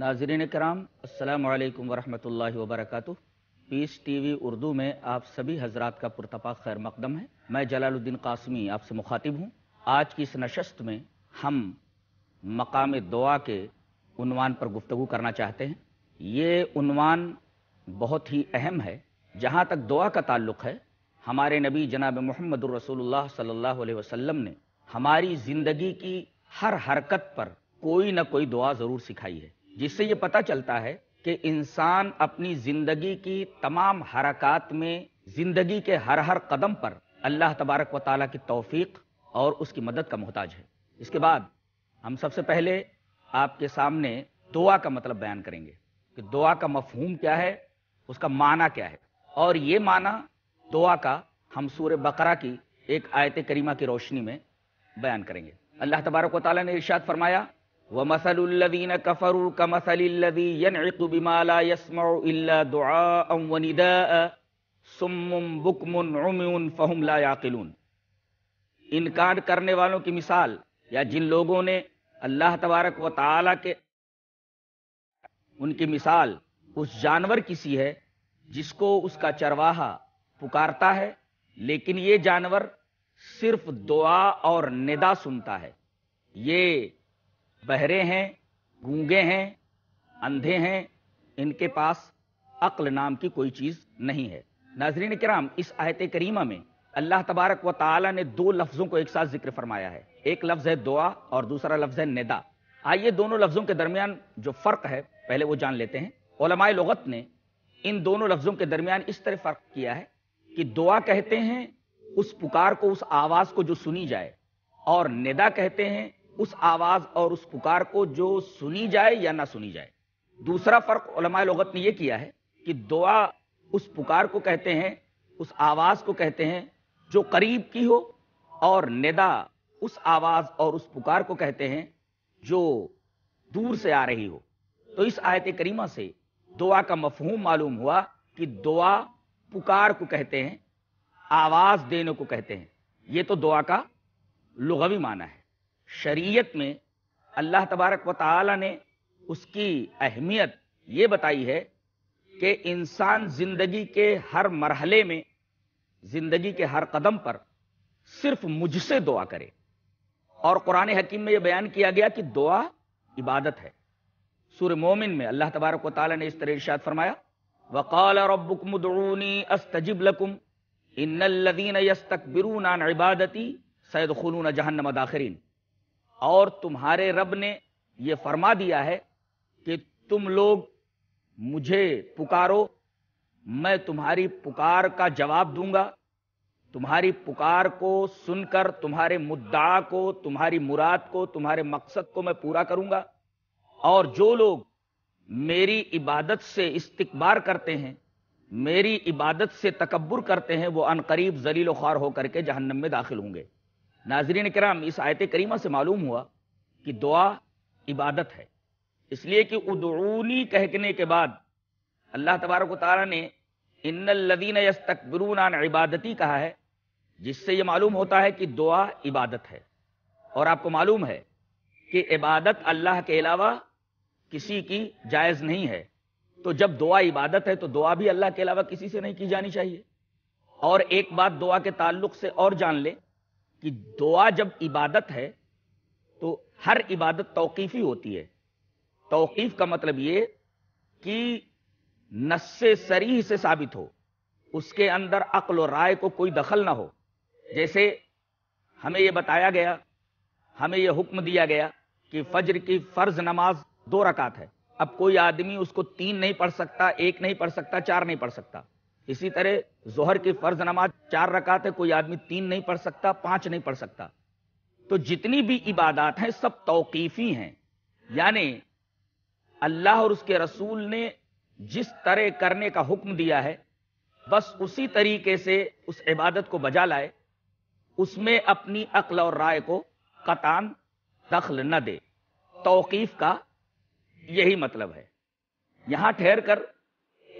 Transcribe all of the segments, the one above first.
ناظرین کرام السلام علیکم ورحمۃ اللہ وبرکاتہ پیس ٹی وی اردو میں آپ سبھی حضرات کا پرتپا خیر مقدم ہے میں جلال الدین قاسمی آپ سے مخاطب ہوں آج کی اس نشست میں ہم مقام دعا کے عنوان پر گفتگو کرنا چاہتے ہیں یہ عنوان بہت ہی اہم ہے جہاں تک دعا کا تعلق ہے ہمارے نبی جناب محمد الرسول اللہ صلی اللہ علیہ وسلم نے ہماری زندگی کی ہر حرکت پر کوئی نہ کوئی دعا ضرور سکھائی ہے جس سے یہ پتا چلتا ہے کہ انسان اپنی زندگی کی تمام حرکات میں زندگی کے ہر ہر قدم پر اللہ تبارک و تعالیٰ کی توفیق اور اس کی مدد کا محتاج ہے اس کے بعد ہم سب سے پہلے آپ کے سامنے دعا کا مطلب بیان کریں گے کہ دعا کا مفہوم کیا ہے اس کا معنی کیا ہے اور یہ معنی دعا کا ہم سور بقرہ کی ایک آیت کریمہ کی روشنی میں بیان کریں گے اللہ تبارک و تعالیٰ نے ارشاد فرمایا ومثل الذين كفروا كمثل الذي ينعق بما لا يسمع إلا دعاء ونداء سم بكم عمي فهم لا يعقلون انکار کرنے والوں کی مثال یا جن لوگوں نے اللہ تبارک و تعالی کے ان کی مثال اس جانور کسی ہے جس کو اس کا چرواہا پکارتا ہے لیکن یہ جانور صرف دعا اور ندا سنتا ہے یہ بہرے ہیں گونگے ہیں اندھے ہیں ان کے پاس عقل نام کی کوئی چیز نہیں ہے ناظرین کرام اس آیت کریمہ میں اللہ تبارک و تعالی نے دو لفظوں کو ایک ساتھ ذکر فرمایا ہے ایک لفظ ہے دعا اور دوسرا لفظ ہے ندا آئیے دونوں لفظوں کے درمیان جو فرق ہے پہلے وہ جان لیتے ہیں علماء لغت نے ان دونوں لفظوں کے درمیان اس طرح فرق کیا ہے کہ دعا کہتے ہیں اس پکار کو اس آواز کو جو سنی جائے اور ندا کہتے ہیں اس آواز اور اس پکار کو جو سنی جائے یا نہ سنی جائے دوسرا فرق علماء لغت نے یہ کیا ہے کہ دعا اس پکار کو کہتے ہیں اس آواز کو کہتے ہیں جو قریب کی ہو اور ندا اس آواز اور اس پکار کو کہتے ہیں جو دور سے آ رہی ہو تو اس آیت کریمہ سے دعا کا مفہوم معلوم ہوا کہ دعا پکار کو کہتے ہیں آواز دینے کو کہتے ہیں یہ تو دعا کا لغوی معنی ہے شریعت میں اللہ تبارک و تعالی نے اس کی اہمیت یہ بتائی ہے کہ انسان زندگی کے ہر مرحلے میں زندگی کے ہر قدم پر صرف مجھ سے دعا کرے اور قرآن حکیم میں یہ بیان کیا گیا کہ دعا عبادت ہے سور مومن میں اللہ تبارک و تعالی نے اس طرح ارشاد فرمایا وقال ربکم استجب لکم ان الذین یستکبرون عن عبادتی سیدخلون جہنم داخرین اور تمہارے رب نے یہ فرما دیا ہے کہ تم لوگ مجھے پکارو میں تمہاری پکار کا جواب دوں گا تمہاری پکار کو سن کر تمہارے مدعا کو تمہاری مراد کو تمہارے مقصد کو میں پورا کروں گا اور جو لوگ میری عبادت سے استقبار کرتے ہیں میری عبادت سے تکبر کرتے ہیں وہ عنقریب ذلیل و خوار ہو کر کے جہنم میں داخل ہوں گے ناظرین کرام اس آیت کریمہ سے معلوم ہوا کہ دعا عبادت ہے اس لیے کہ ادعونی کہکنے کے بعد اللہ تبارک و تعالیٰ نے ان الدین یس عن عبادتی کہا ہے جس سے یہ معلوم ہوتا ہے کہ دعا عبادت ہے اور آپ کو معلوم ہے کہ عبادت اللہ کے علاوہ کسی کی جائز نہیں ہے تو جب دعا عبادت ہے تو دعا بھی اللہ کے علاوہ کسی سے نہیں کی جانی چاہیے اور ایک بات دعا کے تعلق سے اور جان لیں کہ دعا جب عبادت ہے تو ہر عبادت توقیفی ہوتی ہے توقیف کا مطلب یہ کہ نس سریح سے ثابت ہو اس کے اندر عقل و رائے کو کوئی دخل نہ ہو جیسے ہمیں یہ بتایا گیا ہمیں یہ حکم دیا گیا کہ فجر کی فرض نماز دو رکعت ہے اب کوئی آدمی اس کو تین نہیں پڑھ سکتا ایک نہیں پڑھ سکتا چار نہیں پڑھ سکتا اسی طرح زہر کی فرض نماز چار رکعت ہے کوئی آدمی تین نہیں پڑھ سکتا پانچ نہیں پڑھ سکتا تو جتنی بھی عبادات ہیں سب توقیفی ہیں یعنی اللہ اور اس کے رسول نے جس طرح کرنے کا حکم دیا ہے بس اسی طریقے سے اس عبادت کو بجا لائے اس میں اپنی عقل اور رائے کو قطان دخل نہ دے توقیف کا یہی مطلب ہے یہاں ٹھہر کر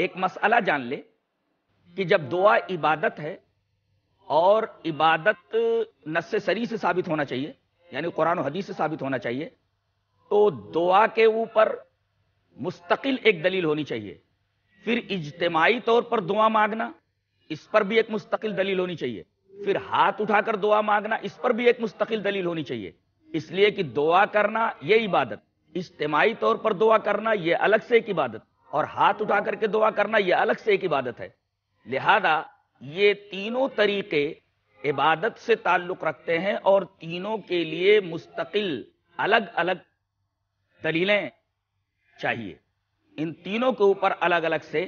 ایک مسئلہ جان لے کہ جب دعا عبادت ہے اور عبادت نس سری سے ثابت ہونا چاہیے یعنی قرآن و حدیث سے ثابت ہونا چاہیے تو دعا کے اوپر مستقل ایک دلیل ہونی چاہیے پھر اجتماعی طور پر دعا مانگنا اس پر بھی ایک مستقل دلیل ہونی چاہیے پھر ہاتھ اٹھا کر دعا مانگنا اس پر بھی ایک مستقل دلیل ہونی چاہیے اس لیے کہ دعا کرنا یہ عبادت اجتماعی طور پر دعا کرنا یہ الگ سے ایک عبادت اور ہاتھ اٹھا کر کے دعا کرنا یہ الگ سے ایک عبادت ہے لہذا یہ تینوں طریقے عبادت سے تعلق رکھتے ہیں اور تینوں کے لیے مستقل الگ الگ دلیلیں چاہیے ان تینوں کے اوپر الگ الگ سے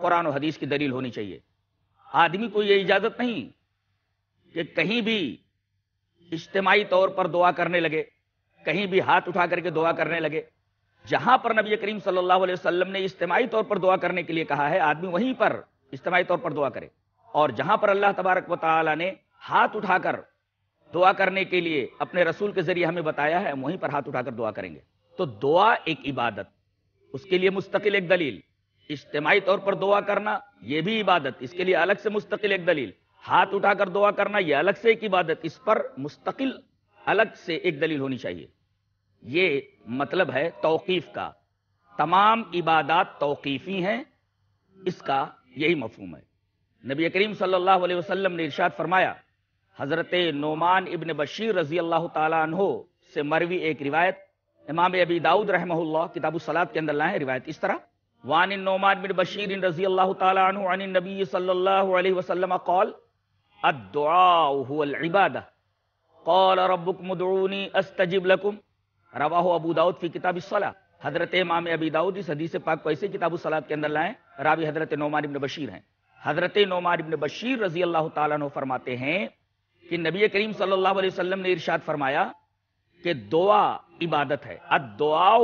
قرآن و حدیث کی دلیل ہونی چاہیے آدمی کو یہ اجازت نہیں کہ کہیں بھی اجتماعی طور پر دعا کرنے لگے کہیں بھی ہاتھ اٹھا کر کے دعا کرنے لگے جہاں پر نبی کریم صلی اللہ علیہ وسلم نے اجتماعی طور پر دعا کرنے کے لیے کہا ہے آدمی وہیں پر اجتماعی طور پر دعا کرے اور جہاں پر اللہ تبارک و تعالی نے ہاتھ اٹھا کر دعا کرنے کے لیے اپنے رسول کے ذریعے ہمیں بتایا ہے وہیں پر ہاتھ اٹھا کر دعا کریں گے تو دعا ایک عبادت اس کے لیے مستقل ایک دلیل اجتماعی طور پر دعا کرنا یہ بھی عبادت اس کے لیے الگ سے مستقل ایک دلیل ہاتھ اٹھا کر دعا کرنا یہ الگ سے ایک عبادت اس پر مستقل الگ سے ایک دلیل ہونی چاہیے یہ مطلب ہے توقیف کا تمام عبادات توقیفی ہیں اس کا یہی مفہوم ہے نبی کریم صلی اللہ علیہ وسلم نے ارشاد فرمایا حضرت نومان ابن بشیر رضی اللہ تعالیٰ عنہ سے مروی ایک روایت امام ابی داود رحمہ اللہ کتاب السلات کے اندر لائے روایت اس طرح وان نومان بن بشیر رضی اللہ تعالیٰ عنہ عن النبی صلی اللہ علیہ وسلم قال الدعاء هو العبادہ قال ربکم ادعونی استجب لکم رواہ ابو داود فی کتاب السلات حضرت امام ابی داؤد اس حدیث پاک کو ایسے کتاب و کے اندر لائیں راوی حضرت نعمان ابن بشیر ہیں حضرت نعمان ابن بشیر رضی اللہ تعالیٰ فرماتے ہیں کہ نبی کریم صلی اللہ علیہ وسلم نے ارشاد فرمایا کہ دعا عبادت ہے دعا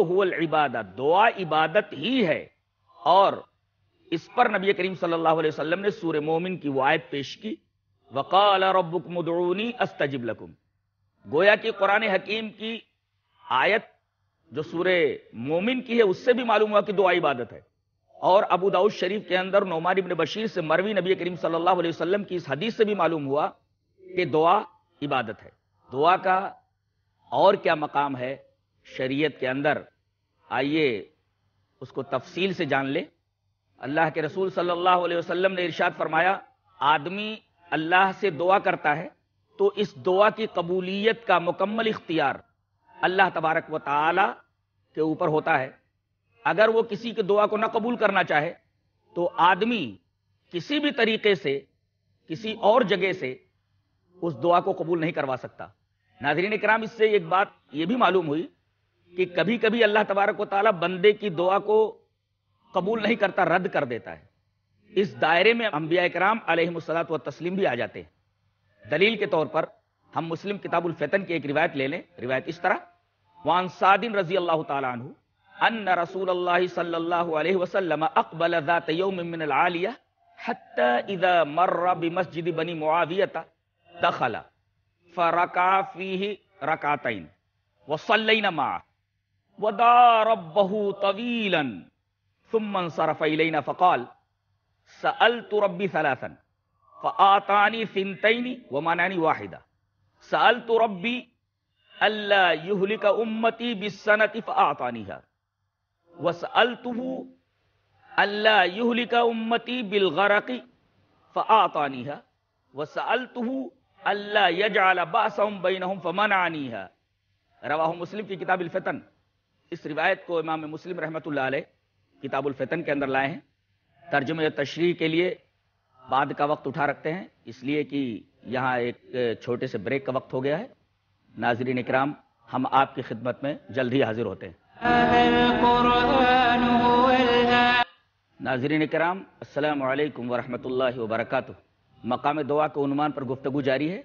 عبادت دعا عبادت ہی ہے اور اس پر نبی کریم صلی اللہ علیہ وسلم نے سور مومن کی وعاف پیش کی وقال ربکم ادعونی استجب لکم گویا کہ قرآن حکیم کی آیت جو سورہ مومن کی ہے اس سے بھی معلوم ہوا کہ دعا عبادت ہے اور ابو داؤد شریف کے اندر ابن بشیر سے مروی نبی کریم صلی اللہ علیہ وسلم کی اس حدیث سے بھی معلوم ہوا کہ دعا عبادت ہے دعا کا اور کیا مقام ہے شریعت کے اندر آئیے اس کو تفصیل سے جان لے اللہ کے رسول صلی اللہ علیہ وسلم نے ارشاد فرمایا آدمی اللہ سے دعا کرتا ہے تو اس دعا کی قبولیت کا مکمل اختیار اللہ تبارک و تعالی کے اوپر ہوتا ہے اگر وہ کسی کے دعا کو نہ قبول کرنا چاہے تو آدمی کسی بھی طریقے سے کسی اور جگہ سے اس دعا کو قبول نہیں کروا سکتا ناظرین کرام اس سے ایک بات یہ بھی معلوم ہوئی کہ کبھی کبھی اللہ تبارک و تعالیٰ بندے کی دعا کو قبول نہیں کرتا رد کر دیتا ہے اس دائرے میں انبیاء کرام علیہ السلاط و تسلیم بھی آ جاتے ہیں دلیل کے طور پر کتاب الفتن کی ایک روایت لے لیں روایت اس طرح وان سعد رضی اللہ تعالی عنہ ان رسول اللہ صلی اللہ علیہ وسلم اقبل ذات يوم من العاليه حتى اذا مر بمسجد بني معاويه دخل فركع فيه ركعتين وصلينا معه ودعا ربه طويلا ثم انصرف الينا فقال سالت ربي ثلاثا فاعطاني ثنتين ومنعني واحده سال تو ربی اللہ یوہلی کا امتی بسنتی فعطانی ہے وس اللہ یوہلی کا امتی بلغرقی فعطانی ہے وس اللہ یجعل باسم بینہم فمنانی ہے رواہ مسلم کی کتاب الفتن اس روایت کو امام مسلم رحمۃ اللہ علیہ کتاب الفتن کے اندر لائے ہیں ترجمہ تشریح کے لیے بعد کا وقت اٹھا رکھتے ہیں اس لیے کہ یہاں ایک چھوٹے سے بریک کا وقت ہو گیا ہے ناظرین اکرام ہم آپ کی خدمت میں جلد ہی حاضر ہوتے ہیں ناظرین اکرام السلام علیکم ورحمۃ اللہ وبرکاتہ مقام دعا کے عنوان پر گفتگو جاری ہے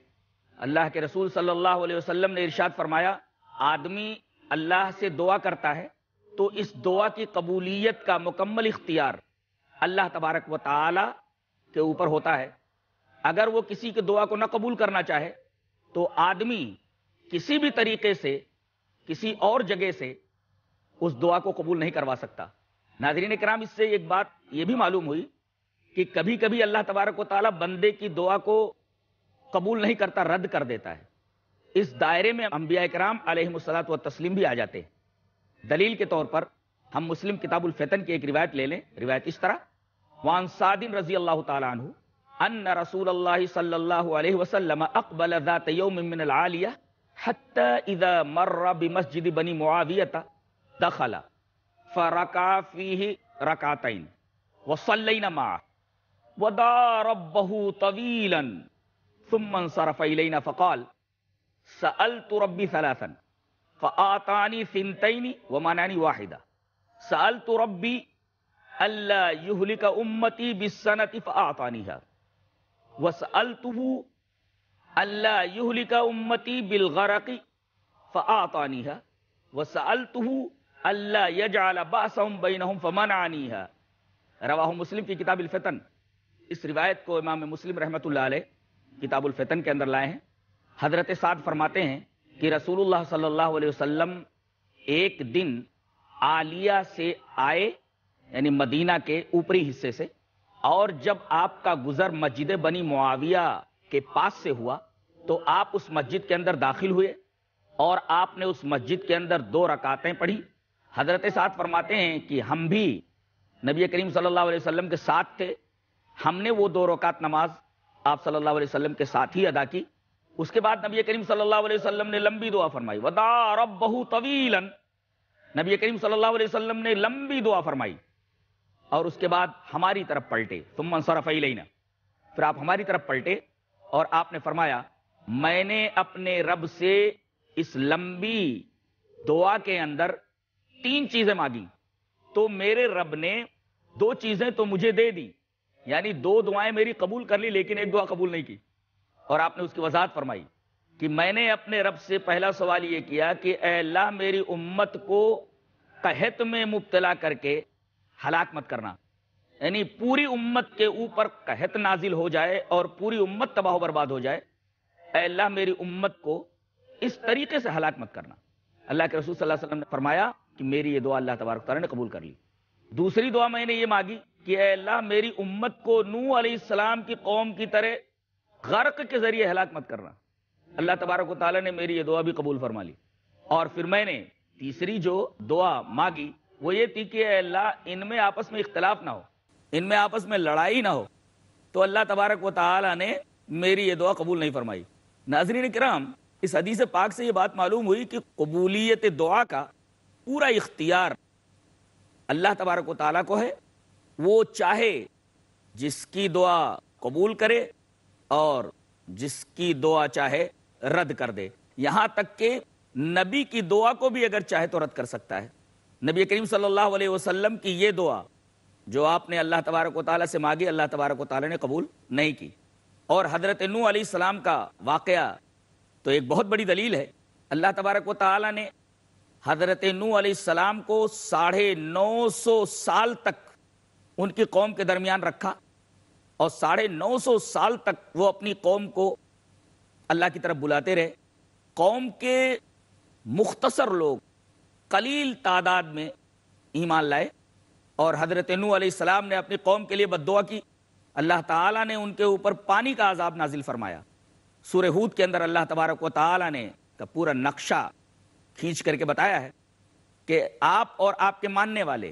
اللہ کے رسول صلی اللہ علیہ وسلم نے ارشاد فرمایا آدمی اللہ سے دعا کرتا ہے تو اس دعا کی قبولیت کا مکمل اختیار اللہ تبارک و تعالی کے اوپر ہوتا ہے اگر وہ کسی کی دعا کو نہ قبول کرنا چاہے تو آدمی کسی بھی طریقے سے کسی اور جگہ سے اس دعا کو قبول نہیں کروا سکتا ناظرین کرام اس سے ایک بات یہ بھی معلوم ہوئی کہ کبھی کبھی اللہ تبارک و تعالیٰ بندے کی دعا کو قبول نہیں کرتا رد کر دیتا ہے اس دائرے میں انبیاء کرام علیہ مسلط و تسلیم بھی آ جاتے ہیں دلیل کے طور پر ہم مسلم کتاب الفتن کی ایک روایت لے لیں روایت اس طرح وان سادن رضی اللہ تعالیٰ عنہ أن رسول الله صلى الله عليه وسلم أقبل ذات يوم من العالية حتى إذا مر بمسجد بني معاوية دخل فركع فيه ركعتين وصلينا معه ودعا ربه طويلا ثم انصرف إلينا فقال سألت ربي ثلاثا فأعطاني ثنتين ومنعني واحدة سألت ربي ألا يهلك أمتي بالسنة فأعطانيها وس التبو اللہ کامتی بلغرقی ہے وس التبو اللہ روا مسلم کی کتاب الفتن اس روایت کو امام مسلم رحمۃ اللہ علیہ کتاب الفتن کے اندر لائے ہیں حضرت سعد فرماتے ہیں کہ رسول اللہ صلی اللہ علیہ وسلم ایک دن عالیہ سے آئے یعنی مدینہ کے اوپری حصے سے اور جب آپ کا گزر مسجد بنی معاویہ کے پاس سے ہوا تو آپ اس مسجد کے اندر داخل ہوئے اور آپ نے اس مسجد کے اندر دو رکاتیں پڑھی حضرت ساتھ فرماتے ہیں کہ ہم بھی نبی کریم صلی اللہ علیہ وسلم کے ساتھ تھے ہم نے وہ دو رکعت نماز آپ صلی اللہ علیہ وسلم کے ساتھ ہی ادا کی اس کے بعد نبی کریم صلی اللہ علیہ وسلم نے لمبی دعا فرمائی رب بہو طویل نبی کریم صلی اللہ علیہ وسلم نے لمبی دعا فرمائی اور اس کے بعد ہماری طرف پلٹے تم پھر آپ ہماری طرف پلٹے اور آپ نے فرمایا میں نے اپنے رب سے اس لمبی دعا کے اندر تین چیزیں مانگی تو میرے رب نے دو چیزیں تو مجھے دے دی یعنی دو دعائیں میری قبول کر لی لیکن ایک دعا قبول نہیں کی اور آپ نے اس کی وضاحت فرمائی کہ میں نے اپنے رب سے پہلا سوال یہ کیا کہ اے اللہ میری امت کو قحط میں مبتلا کر کے ہلاک مت کرنا یعنی پوری امت کے اوپر قحط نازل ہو جائے اور پوری امت تباہ و برباد ہو جائے اے اللہ میری امت کو اس طریقے سے ہلاک مت کرنا اللہ کے رسول صلی اللہ علیہ وسلم نے فرمایا کہ میری یہ دعا اللہ تبارک تعالیٰ نے قبول کر لی دوسری دعا میں نے یہ مانگی کہ اے اللہ میری امت کو نو علیہ السلام کی قوم کی طرح غرق کے ذریعے ہلاک مت کرنا اللہ تبارک و تعالیٰ نے میری یہ دعا بھی قبول فرما لی اور پھر میں نے تیسری جو دعا مانگی وہ یہ تھی اے اللہ ان میں آپس میں اختلاف نہ ہو ان میں آپس میں لڑائی نہ ہو تو اللہ تبارک و تعالیٰ نے میری یہ دعا قبول نہیں فرمائی ناظرین کرام اس حدیث پاک سے یہ بات معلوم ہوئی کہ قبولیت دعا کا پورا اختیار اللہ تبارک و تعالیٰ کو ہے وہ چاہے جس کی دعا قبول کرے اور جس کی دعا چاہے رد کر دے یہاں تک کہ نبی کی دعا کو بھی اگر چاہے تو رد کر سکتا ہے نبی کریم صلی اللہ علیہ وسلم کی یہ دعا جو آپ نے اللہ تبارک و تعالیٰ سے مانگی اللہ تبارک و تعالیٰ نے قبول نہیں کی اور حضرت نو علیہ السلام کا واقعہ تو ایک بہت بڑی دلیل ہے اللہ تبارک و تعالیٰ نے حضرت نو علیہ السلام کو ساڑھے نو سو سال تک ان کی قوم کے درمیان رکھا اور ساڑھے نو سو سال تک وہ اپنی قوم کو اللہ کی طرف بلاتے رہے قوم کے مختصر لوگ قلیل تعداد میں ایمان لائے اور حضرت نو علیہ السلام نے اپنی قوم کے لیے بد دعا کی اللہ تعالیٰ نے ان کے اوپر پانی کا عذاب نازل فرمایا سورہ ہود کے اندر اللہ تبارک و تعالیٰ نے کا پورا نقشہ کھینچ کر کے بتایا ہے کہ آپ اور آپ کے ماننے والے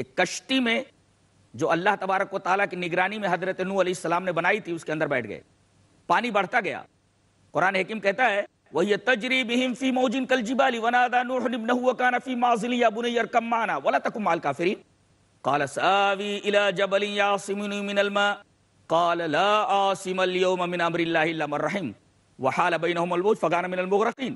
ایک کشتی میں جو اللہ تبارک و تعالیٰ کی نگرانی میں حضرت نو علیہ السلام نے بنائی تھی اس کے اندر بیٹھ گئے پانی بڑھتا گیا قرآن حکم کہتا ہے وهي تجري بهم في موج كالجبال ونادى نوح ابنه وكان في معزل يا بني اركب معنا ولا تكن مع الكافرين قال سآوي إلى جبل يعصمني من الماء قال لا عاصم اليوم من أمر الله إلا من رحم وحال بينهما الموت فكان من المغرقين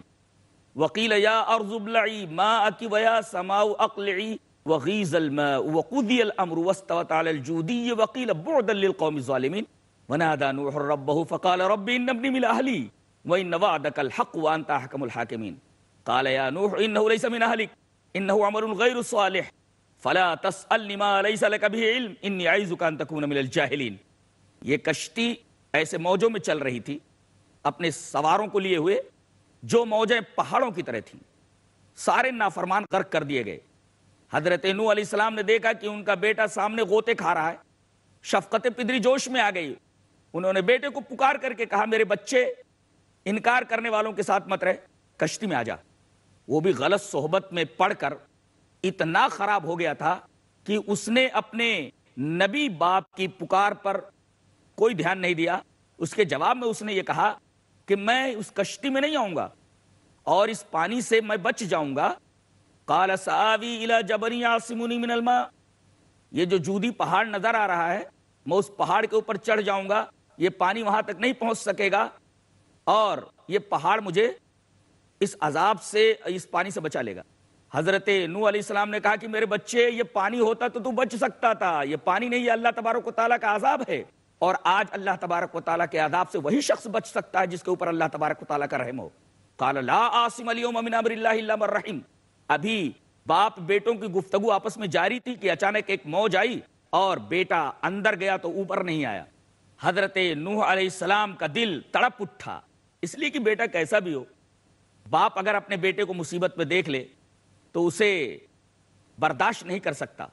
وقيل يا أرض ابلعي ماءك ويا سماء أقلعي وغيز الماء وقضي الأمر واستوت على الجودي وقيل بعدا للقوم الظالمين ونادى نوح ربه فقال رب إن ابني من أهلي وَإِنَّ وَعْدَكَ الْحَقُّ وَأَنْتَ أَحْكَمُ الْحَاكِمِينَ قَالَ يَا نُوحُ إِنَّهُ لَيْسَ مِنْ أَهْلِكَ إِنَّهُ عَمَلٌ غَيْرُ صَالِحٍ فَلَا تَسْأَلْنِي مَا لَيْسَ لَكَ بِهِ عِلْمٍ إِنِّي أَعِذُكَ أَنْ تَكُونَ مِنَ الْجَاهِلِينَ یہ کشتی ایسے موجوں میں چل رہی تھی اپنے سواروں کو لیے ہوئے جو موجیں پہاڑوں کی طرح تھیں سارے نافرمان غرق کر دیے گئے حضرت نو علیہ السلام نے دیکھا کہ ان کا بیٹا سامنے غوطے کھا رہا ہے شفقت پدری جوش میں آ گئی انہوں نے بیٹے کو پکار کر کے کہا میرے بچے انکار کرنے والوں کے ساتھ مت رہے کشتی میں آ جا وہ بھی غلط صحبت میں پڑھ کر اتنا خراب ہو گیا تھا کہ اس نے اپنے نبی باپ کی پکار پر کوئی دھیان نہیں دیا اس کے جواب میں اس نے یہ کہا کہ میں اس کشتی میں نہیں آؤں گا اور اس پانی سے میں بچ جاؤں گا کالساوی من الما یہ جو جودی پہاڑ نظر آ رہا ہے میں اس پہاڑ کے اوپر چڑھ جاؤں گا یہ پانی وہاں تک نہیں پہنچ سکے گا اور یہ پہاڑ مجھے اس عذاب سے اس پانی سے بچا لے گا حضرت نو علیہ السلام نے کہا کہ میرے بچے یہ پانی ہوتا تو تو بچ سکتا تھا یہ پانی نہیں یہ اللہ تبارک و تعالیٰ کا عذاب ہے اور آج اللہ تبارک و تعالیٰ کے عذاب سے وہی شخص بچ سکتا ہے جس کے اوپر اللہ تبارک و تعالیٰ کا رحم ہو قال لا عاصم علی من امر اللہ اللہ رحم ابھی باپ بیٹوں کی گفتگو آپس میں جاری تھی کہ اچانک ایک موج آئی اور بیٹا اندر گیا تو اوپر نہیں آیا حضرت نوح علیہ السلام کا دل تڑپ اٹھا اس لیے کہ بیٹا کیسا بھی ہو باپ اگر اپنے بیٹے کو مصیبت میں دیکھ لے تو اسے برداشت نہیں کر سکتا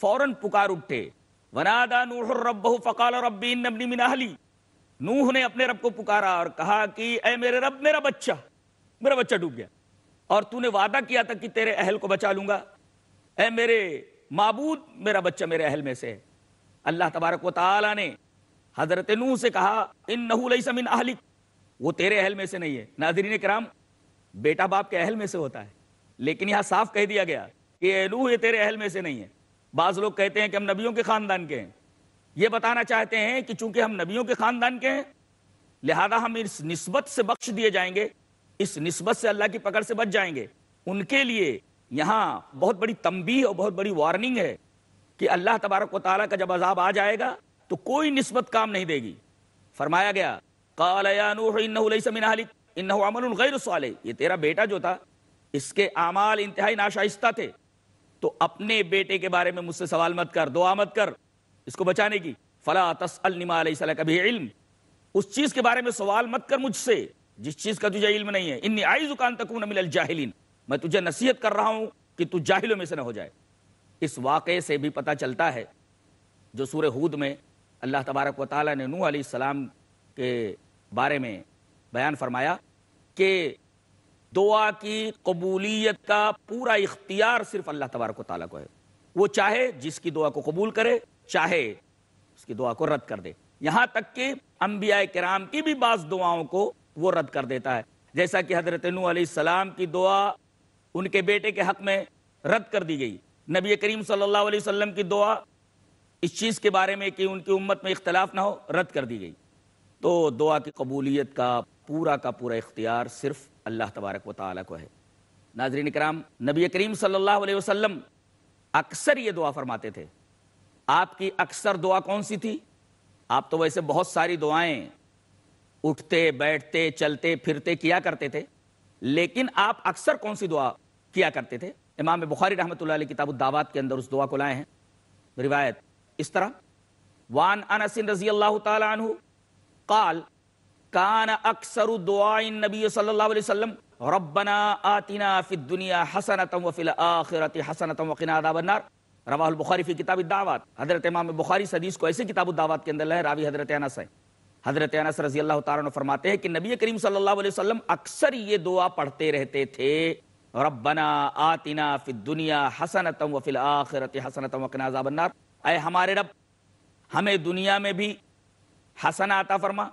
فوراً پکار اٹھے ونادا ونا دا نور رب من اہلی نوح نے اپنے رب کو پکارا اور کہا کہ اے میرے رب میرا بچہ میرا بچہ ڈوب گیا اور تو نے وعدہ کیا تھا کہ تیرے اہل کو بچا لوں گا اے میرے معبود میرا بچہ میرے اہل میں سے اللہ تبارک و تعالی نے حضرت نوح سے کہا ان نحوئی من اہلک وہ تیرے اہل میں سے نہیں ہے ناظرین کرام بیٹا باپ کے اہل میں سے ہوتا ہے لیکن یہاں صاف کہہ دیا گیا کہ لو یہ تیرے اہل میں سے نہیں ہے بعض لوگ کہتے ہیں کہ ہم نبیوں کے خاندان کے ہیں یہ بتانا چاہتے ہیں کہ چونکہ ہم نبیوں کے خاندان کے ہیں لہذا ہم اس نسبت سے بخش دیے جائیں گے اس نسبت سے اللہ کی پکڑ سے بچ جائیں گے ان کے لیے یہاں بہت بڑی تمبی اور بہت بڑی وارننگ ہے کہ اللہ تبارک و تعالیٰ کا جب عذاب آ جائے گا تو کوئی نسبت کام نہیں دے گی فرمایا گیا قال یا نوح انہو لیس من اہلک انہو عمل غیر صالح یہ تیرا بیٹا جو تھا اس کے اعمال انتہائی ناشائستہ تھے تو اپنے بیٹے کے بارے میں مجھ سے سوال مت کر دعا مت کر اس کو بچانے کی فلا تسألنی ما علیہ السلام کبھی علم اس چیز کے بارے میں سوال مت کر مجھ سے جس چیز کا تجھے علم نہیں ہے انی آئی زکان تکون من الجاہلین میں تجھے نصیحت کر رہا ہوں کہ تو جاہلوں میں سے نہ ہو جائے اس واقعے سے بھی پتہ چلتا ہے جو سورہ ہود میں اللہ تبارک و تعالی نے نوح علیہ السلام کے بارے میں بیان فرمایا کہ دعا کی قبولیت کا پورا اختیار صرف اللہ تبارک و تعالیٰ کو ہے وہ چاہے جس کی دعا کو قبول کرے چاہے اس کی دعا کو رد کر دے یہاں تک کہ انبیاء کرام کی بھی بعض دعاؤں کو وہ رد کر دیتا ہے جیسا کہ حضرت نو علیہ السلام کی دعا ان کے بیٹے کے حق میں رد کر دی گئی نبی کریم صلی اللہ علیہ وسلم کی دعا اس چیز کے بارے میں کہ ان کی امت میں اختلاف نہ ہو رد کر دی گئی تو دعا کی قبولیت کا پورا کا پورا اختیار صرف اللہ تبارک و تعالیٰ کو ہے ناظرین کرام نبی کریم صلی اللہ علیہ وسلم اکثر یہ دعا فرماتے تھے آپ کی اکثر دعا کون سی تھی آپ تو ویسے بہت ساری دعائیں اٹھتے بیٹھتے چلتے پھرتے کیا کرتے تھے لیکن آپ اکثر کون سی دعا کیا کرتے تھے امام بخاری رحمۃ اللہ علیہ کتاب الدعوات کے اندر اس دعا کو لائے ہیں روایت اس طرح وان رضی اللہ تعالیٰ قال کان اکثر دعاء النبی صلی اللہ علیہ وسلم ربنا آتنا فی الدنیا حسنتا وفی الاخرہ حسنتا وقنا عذاب النار رواہ البخاری فی کتاب الدعوات حضرت امام بخاری اس حدیث کو ایسے کتاب الدعوات کے اندر لے راوی حضرت انس ہیں حضرت انس رضی اللہ تعالیٰ عنہ فرماتے ہیں کہ نبی کریم صلی اللہ علیہ وسلم اکثر یہ دعا پڑھتے رہتے تھے ربنا آتنا فی الدنیا حسنتا وفی الاخرہ حسنتا وقنا عذاب النار اے ہمارے رب ہمیں دنیا میں بھی حسن عطا فرما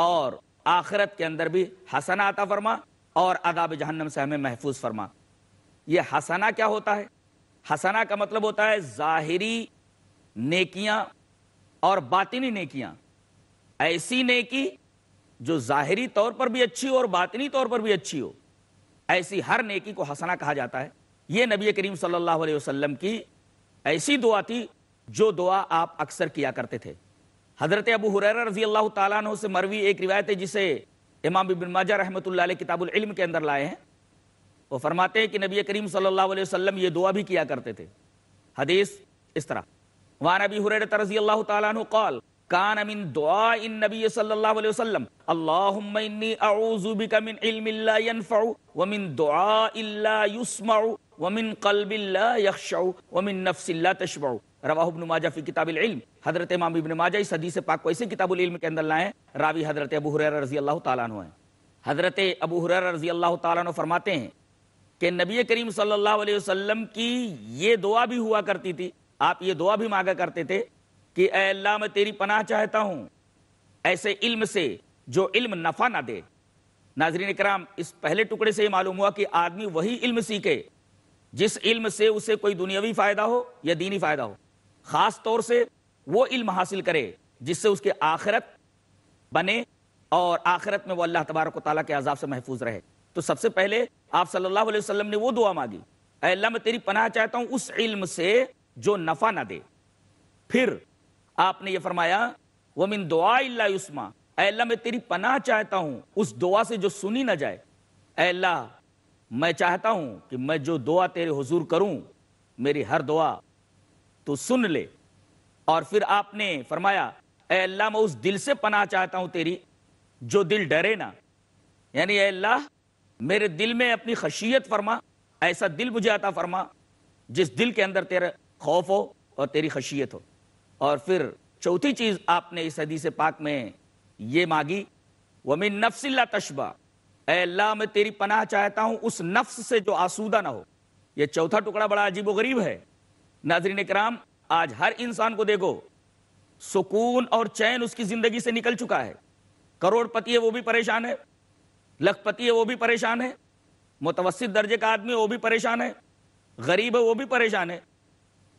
اور آخرت کے اندر بھی حسن عطا فرما اور عذاب جہنم سے ہمیں محفوظ فرما یہ حسنا کیا ہوتا ہے حسنہ کا مطلب ہوتا ہے ظاہری نیکیاں اور باطنی نیکیاں ایسی نیکی جو ظاہری طور پر بھی اچھی ہو اور باطنی طور پر بھی اچھی ہو ایسی ہر نیکی کو حسنہ کہا جاتا ہے یہ نبی کریم صلی اللہ علیہ وسلم کی ایسی دعا تھی جو دعا آپ اکثر کیا کرتے تھے حضرت ابو حریرہ رضی اللہ تعالیٰ عنہ سے مروی ایک روایت ہے جسے امام ابن ماجہ رحمۃ اللہ علیہ کتاب العلم کے اندر لائے ہیں وہ فرماتے ہیں کہ نبی کریم صلی اللہ علیہ وسلم یہ دعا بھی کیا کرتے تھے حدیث اس طرح وان ابی حریر رضی اللہ تعالیٰ عنہ قال کان من دعا ان نبی صلی اللہ علیہ وسلم اللہم انی اعوذ بک من علم لا ينفع ومن دعا لا يسمع ومن قلب لا يخشع ومن نفس لا تشبع ابن ماجہ فی کتاب العلم حضرت امام ابن ماجہ اس حدیث پاک کو ایسے کتاب العلم کے اندر لائیں راوی حضرت ابو حریر رضی اللہ تعالیٰ عنہ ہیں حضرت ابو رضی اللہ تعالیٰ عنہ فرماتے ہیں کہ نبی کریم صلی اللہ علیہ وسلم کی یہ دعا بھی ہوا کرتی تھی آپ یہ دعا بھی مانگا کرتے تھے کہ اے اللہ میں تیری پناہ چاہتا ہوں ایسے علم سے جو علم نفع نہ دے ناظرین کرام اس پہلے ٹکڑے سے یہ معلوم ہوا کہ آدمی وہی علم سیکھے جس علم سے اسے کوئی دنیاوی فائدہ ہو یا دینی فائدہ ہو خاص طور سے وہ علم حاصل کرے جس سے اس کے آخرت بنے اور آخرت میں وہ اللہ تبارک و تعالیٰ کے عذاب سے محفوظ رہے تو سب سے پہلے آپ صلی اللہ علیہ وسلم نے وہ دعا مانگی اے اللہ میں تیری پناہ چاہتا ہوں اس علم سے جو نفع نہ دے پھر آپ نے یہ فرمایا وہ من دعا اللہ عثما اللہ میں تیری پناہ چاہتا ہوں اس دعا سے جو سنی نہ جائے اے اللہ میں چاہتا ہوں کہ میں جو دعا تیرے حضور کروں میری ہر دعا تو سن لے اور پھر آپ نے فرمایا اے اللہ میں اس دل سے پناہ چاہتا ہوں تیری جو دل ڈرے نا یعنی اے اللہ میرے دل میں اپنی خشیت فرما ایسا دل مجھے آتا فرما جس دل کے اندر تیرا خوف ہو اور تیری خشیت ہو اور پھر چوتھی چیز آپ نے اس حدیث پاک میں یہ مانگی وہ نفس اللہ تشبہ اے اللہ میں تیری پناہ چاہتا ہوں اس نفس سے جو آسودہ نہ ہو یہ چوتھا ٹکڑا بڑا عجیب و غریب ہے ناظرین کرام آج ہر انسان کو دیکھو سکون اور چین اس کی زندگی سے نکل چکا ہے کروڑ پتی ہے وہ بھی پریشان ہے لکھ پتی ہے وہ بھی پریشان ہے متوسط درجے کا آدمی ہے وہ بھی پریشان ہے غریب ہے وہ بھی پریشان ہے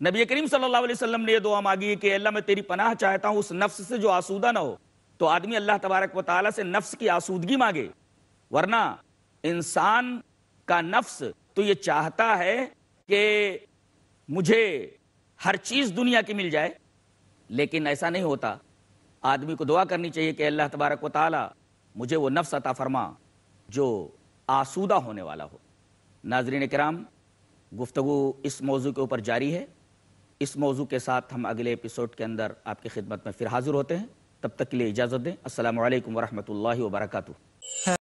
نبی کریم صلی اللہ علیہ وسلم نے یہ دعا مانگی ہے کہ اللہ میں تیری پناہ چاہتا ہوں اس نفس سے جو آسودہ نہ ہو تو آدمی اللہ تبارک و تعالیٰ سے نفس کی آسودگی مانگے ورنہ انسان کا نفس تو یہ چاہتا ہے کہ مجھے ہر چیز دنیا کی مل جائے لیکن ایسا نہیں ہوتا آدمی کو دعا کرنی چاہیے کہ اللہ تبارک و تعالی مجھے وہ نفس عطا فرما جو آسودہ ہونے والا ہو ناظرین کرام گفتگو اس موضوع کے اوپر جاری ہے اس موضوع کے ساتھ ہم اگلے اپیسوڈ کے اندر آپ کی خدمت میں پھر حاضر ہوتے ہیں تب تک کے لیے اجازت دیں السلام علیکم ورحمۃ اللہ وبرکاتہ